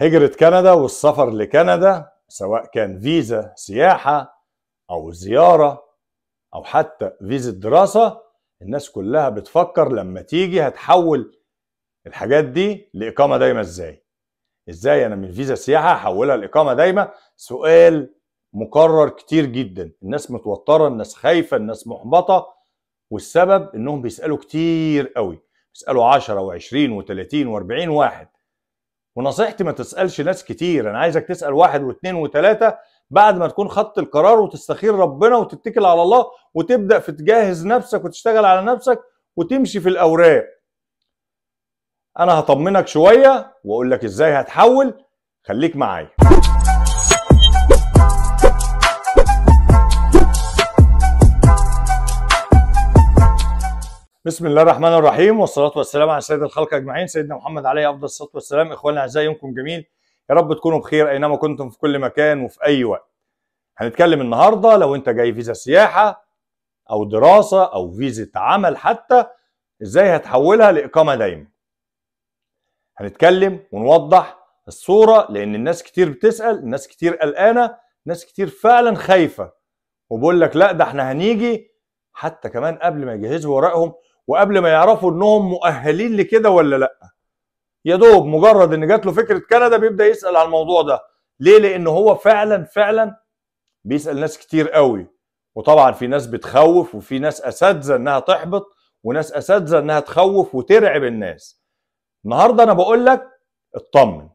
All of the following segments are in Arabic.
هجرة كندا والسفر لكندا سواء كان فيزا سياحة أو زيارة أو حتى فيزا دراسة الناس كلها بتفكر لما تيجي هتحول الحاجات دي لإقامة دايمة إزاي إزاي أنا من فيزا سياحة هحولها لإقامة دايمة سؤال مكرر كتير جدا الناس متوترة الناس خايفة الناس محبطة والسبب إنهم بيسألوا كتير قوي بيسألوا 10 و20 و30 و40 واحد ونصيحتي ما تسالش ناس كتير انا عايزك تسال واحد واثنين وثلاثه بعد ما تكون خدت القرار وتستخير ربنا وتتكل على الله وتبدا في تجهز نفسك وتشتغل على نفسك وتمشي في الاوراق انا هطمنك شويه واقول لك ازاي هتحول خليك معايا بسم الله الرحمن الرحيم والصلاة والسلام على سيد الخلق أجمعين سيدنا محمد عليه أفضل الصلاة والسلام إخواننا أعزائي يومكم جميل يا رب تكونوا بخير أينما كنتم في كل مكان وفي أي وقت هنتكلم النهاردة لو أنت جاي فيزا سياحة أو دراسة أو فيزا عمل حتى إزاي هتحولها لإقامة دايمة هنتكلم ونوضح الصورة لأن الناس كتير بتسأل الناس كتير قلقانة ناس كتير فعلا خايفة وبقول لك لا ده احنا هنيجي حتى كمان قبل ما يجهزوا ورقهم وقبل ما يعرفوا انهم مؤهلين لكده ولا لا يا دوب مجرد ان جات له فكره كندا بيبدا يسال على الموضوع ده ليه لان هو فعلا فعلا بيسال ناس كتير قوي وطبعا في ناس بتخوف وفي ناس اساتذه انها تحبط وناس اساتذه انها تخوف وترعب الناس النهارده انا بقول لك اطمن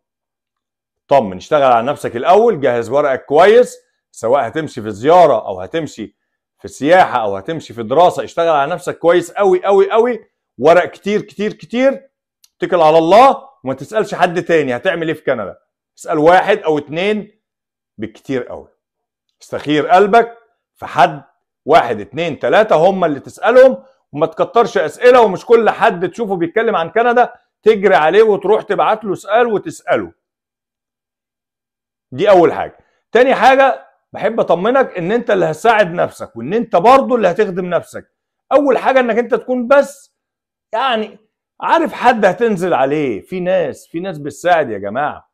اطمن اشتغل على نفسك الاول جهز ورقك كويس سواء هتمشي في زياره او هتمشي في السياحه او هتمشي في دراسه اشتغل على نفسك كويس قوي قوي قوي ورق كتير كتير كتير اتكل على الله وما تسالش حد تاني هتعمل ايه في كندا اسال واحد او اتنين بالكتير قوي استخير قلبك في حد واحد اتنين تلاتة هم اللي تسألهم وما تكترش أسئلة ومش كل حد تشوفه بيتكلم عن كندا تجري عليه وتروح تبعت له سؤال وتسأله دي أول حاجة تاني حاجة بحب اطمنك ان انت اللي هتساعد نفسك وان انت برضه اللي هتخدم نفسك اول حاجه انك انت تكون بس يعني عارف حد هتنزل عليه في ناس في ناس بتساعد يا جماعه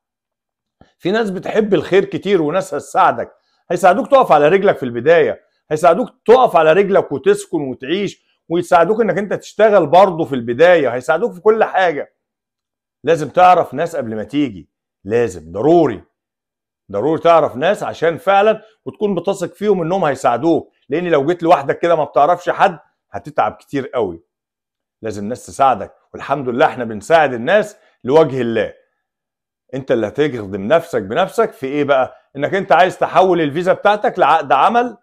في ناس بتحب الخير كتير وناس هتساعدك هيساعدوك تقف على رجلك في البدايه هيساعدوك تقف على رجلك وتسكن وتعيش ويساعدوك انك انت تشتغل برضه في البدايه هيساعدوك في كل حاجه لازم تعرف ناس قبل ما تيجي لازم ضروري ضروري تعرف ناس عشان فعلا وتكون بتثق فيهم انهم هيساعدوك لان لو جيت لوحدك كده ما بتعرفش حد هتتعب كتير قوي لازم ناس تساعدك والحمد لله احنا بنساعد الناس لوجه الله انت اللي هتخدم نفسك بنفسك في ايه بقى انك انت عايز تحول الفيزا بتاعتك لعقد عمل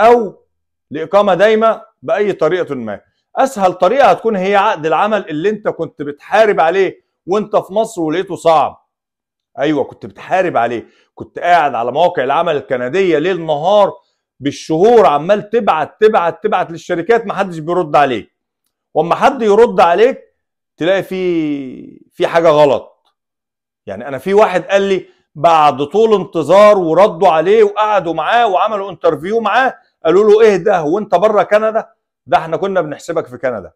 او لاقامه دايمه باي طريقه ما اسهل طريقه هتكون هي عقد العمل اللي انت كنت بتحارب عليه وانت في مصر ولقيته صعب ايوه كنت بتحارب عليه كنت قاعد على مواقع العمل الكنديه ليل نهار بالشهور عمال تبعت تبعت تبعت للشركات ما حدش بيرد عليك واما حد يرد عليك تلاقي في في حاجه غلط يعني انا في واحد قال لي بعد طول انتظار وردوا عليه وقعدوا معاه وعملوا انترفيو معاه قالوا له ايه ده وانت بره كندا ده احنا كنا بنحسبك في كندا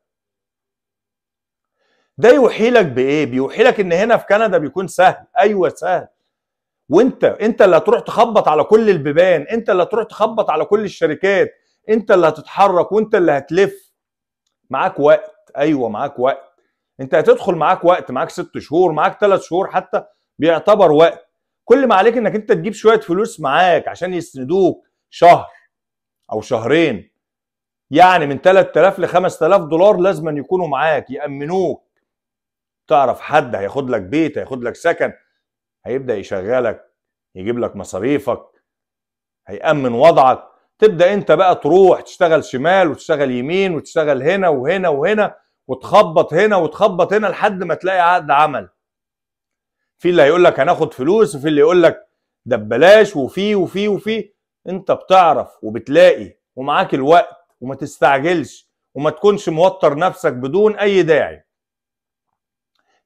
ده يوحي لك بايه بيوحي لك ان هنا في كندا بيكون سهل ايوه سهل وانت انت اللي هتروح تخبط على كل البيبان انت اللي هتروح تخبط على كل الشركات انت اللي هتتحرك وانت اللي هتلف معاك وقت ايوه معاك وقت انت هتدخل معاك وقت معاك ست شهور معاك ثلاث شهور حتى بيعتبر وقت كل ما عليك انك انت تجيب شويه فلوس معاك عشان يسندوك شهر او شهرين يعني من 3000 ل 5000 دولار لازما يكونوا معاك يامنوك تعرف حد هياخد لك بيت هياخد لك سكن هيبدا يشغلك يجيب لك مصاريفك هيأمن وضعك تبدا انت بقى تروح تشتغل شمال وتشتغل يمين وتشتغل هنا وهنا وهنا وتخبط هنا وتخبط هنا لحد ما تلاقي عقد عمل في اللي هيقول لك هناخد فلوس وفي اللي يقول لك ده ببلاش وفي وفي وفي انت بتعرف وبتلاقي ومعاك الوقت وما تستعجلش وما تكونش موتر نفسك بدون اي داعي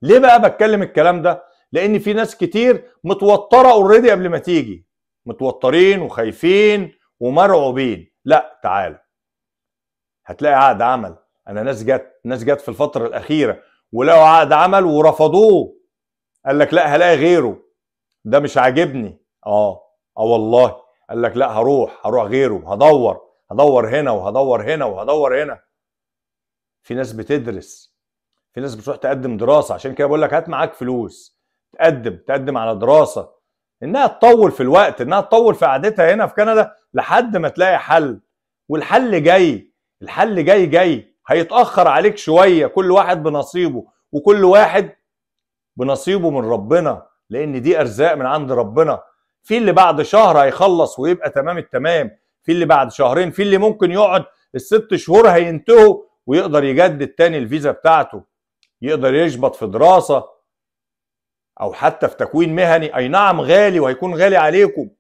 ليه بقى بتكلم الكلام ده لان في ناس كتير متوتره اوريدي قبل ما تيجي متوترين وخايفين ومرعوبين لا تعالى هتلاقي عقد عمل انا ناس جت ناس جت في الفتره الاخيره ولقوا عقد عمل ورفضوه قال لك لا هلاقي غيره ده مش عاجبني اه اه والله قال لك لا هروح هروح غيره هدور هدور هنا وهدور هنا وهدور هنا في ناس بتدرس في ناس بتروح تقدم دراسه عشان كده بقول لك هات معاك فلوس تقدم تقدم على دراسه انها تطول في الوقت انها تطول في قعدتها هنا في كندا لحد ما تلاقي حل والحل جاي الحل جاي جاي هيتاخر عليك شويه كل واحد بنصيبه وكل واحد بنصيبه من ربنا لان دي ارزاق من عند ربنا في اللي بعد شهر هيخلص ويبقى تمام التمام في اللي بعد شهرين في اللي ممكن يقعد الست شهور هينتهوا ويقدر يجدد تاني الفيزا بتاعته يقدر يشبط في دراسه او حتى في تكوين مهني اي نعم غالي وهيكون غالي عليكم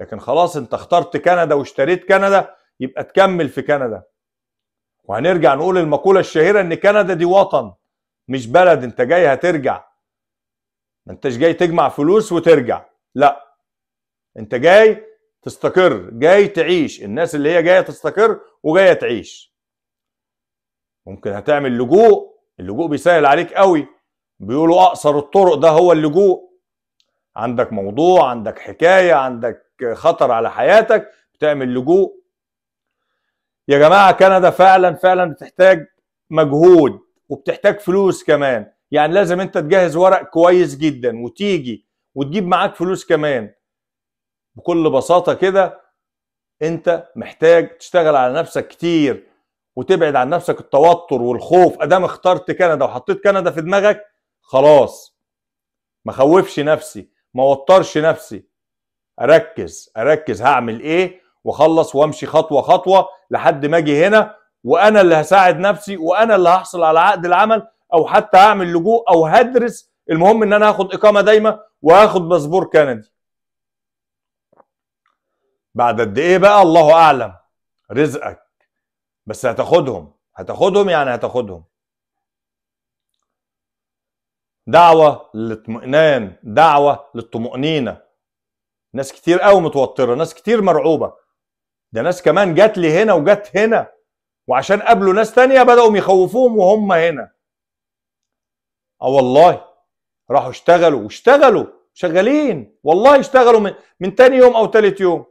لكن خلاص انت اخترت كندا واشتريت كندا يبقى تكمل في كندا وهنرجع نقول المقوله الشهيره ان كندا دي وطن مش بلد انت جاي هترجع ما انتش جاي تجمع فلوس وترجع لا انت جاي تستقر جاي تعيش الناس اللي هي جايه تستقر وجايه تعيش ممكن هتعمل لجوء اللجوء بيسهل عليك قوي بيقولوا اقصر الطرق ده هو اللجوء عندك موضوع عندك حكايه عندك خطر على حياتك بتعمل لجوء يا جماعه كندا فعلا فعلا بتحتاج مجهود وبتحتاج فلوس كمان يعني لازم انت تجهز ورق كويس جدا وتيجي وتجيب معاك فلوس كمان بكل بساطه كده انت محتاج تشتغل على نفسك كتير وتبعد عن نفسك التوتر والخوف ادام اخترت كندا وحطيت كندا في دماغك خلاص ما خوفش نفسي ما وترش نفسي اركز اركز هعمل ايه واخلص وامشي خطوه خطوه لحد ما اجي هنا وانا اللي هساعد نفسي وانا اللي هحصل على عقد العمل او حتى هعمل لجوء او هدرس المهم ان انا هاخد اقامه دايمه وهاخد باسبور كندي بعد قد ايه بقى الله اعلم رزقك بس هتاخدهم هتاخدهم يعني هتاخدهم دعوة للاطمئنان دعوة للطمأنينة ناس كتير قوي متوترة ناس كتير مرعوبة ده ناس كمان جات لي هنا وجات هنا وعشان قابلوا ناس تانية بدأوا يخوفوهم وهم هنا اه والله راحوا اشتغلوا واشتغلوا شغالين والله اشتغلوا من, من تاني يوم او تالت يوم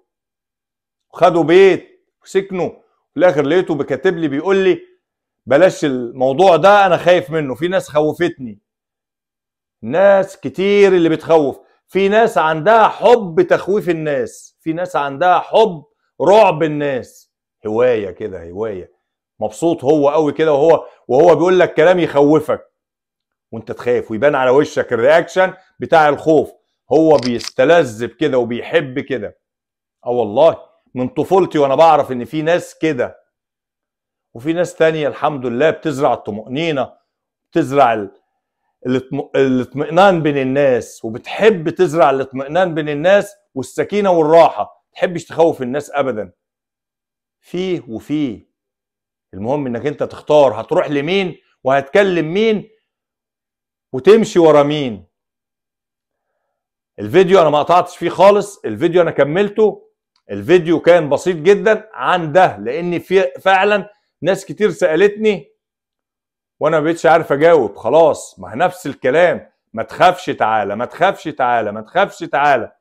خدوا بيت وسكنوا في الاخر لقيته بكاتب لي بيقول لي بلاش الموضوع ده انا خايف منه في ناس خوفتني ناس كتير اللي بتخوف في ناس عندها حب تخويف الناس في ناس عندها حب رعب الناس هوايه كده هوايه مبسوط هو قوي كده وهو وهو بيقول لك كلام يخوفك وانت تخاف ويبان على وشك الرياكشن بتاع الخوف هو بيستلذ بكده وبيحب كده اه والله من طفولتي وانا بعرف ان في ناس كده وفي ناس تانية الحمد لله بتزرع الطمأنينة بتزرع الاطمئنان بين الناس وبتحب تزرع الاطمئنان بين الناس والسكينة والراحة تحبش تخوف الناس أبدا فيه وفيه المهم انك انت تختار هتروح لمين وهتكلم مين وتمشي ورا مين الفيديو انا ما قطعتش فيه خالص الفيديو انا كملته الفيديو كان بسيط جدا عن ده لان في فعلا ناس كتير سالتني وانا ما بقتش عارف اجاوب خلاص ما نفس الكلام ما تخافش تعالى ما تخافش تعالى ما تخافش تعالى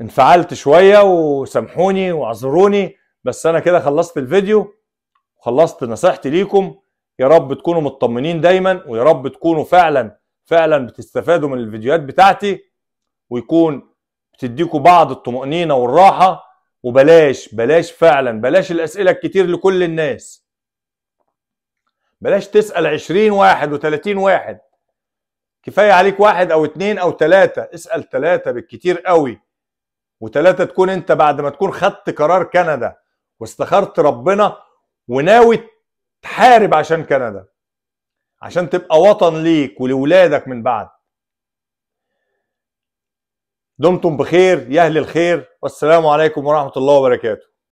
انفعلت شويه وسامحوني واعذروني بس انا كده خلصت الفيديو وخلصت نصيحتي ليكم يا رب تكونوا مطمنين دايما ويا رب تكونوا فعلا فعلا بتستفادوا من الفيديوهات بتاعتي ويكون بتديكوا بعض الطمأنينة والراحة وبلاش بلاش فعلا بلاش الأسئلة الكتير لكل الناس بلاش تسأل عشرين واحد وتلاتين واحد كفاية عليك واحد أو اتنين أو تلاتة اسأل تلاتة بالكتير قوي وتلاتة تكون أنت بعد ما تكون خدت قرار كندا واستخرت ربنا وناوي تحارب عشان كندا عشان تبقى وطن ليك ولولادك من بعد دمتم بخير يا اهل الخير والسلام عليكم ورحمه الله وبركاته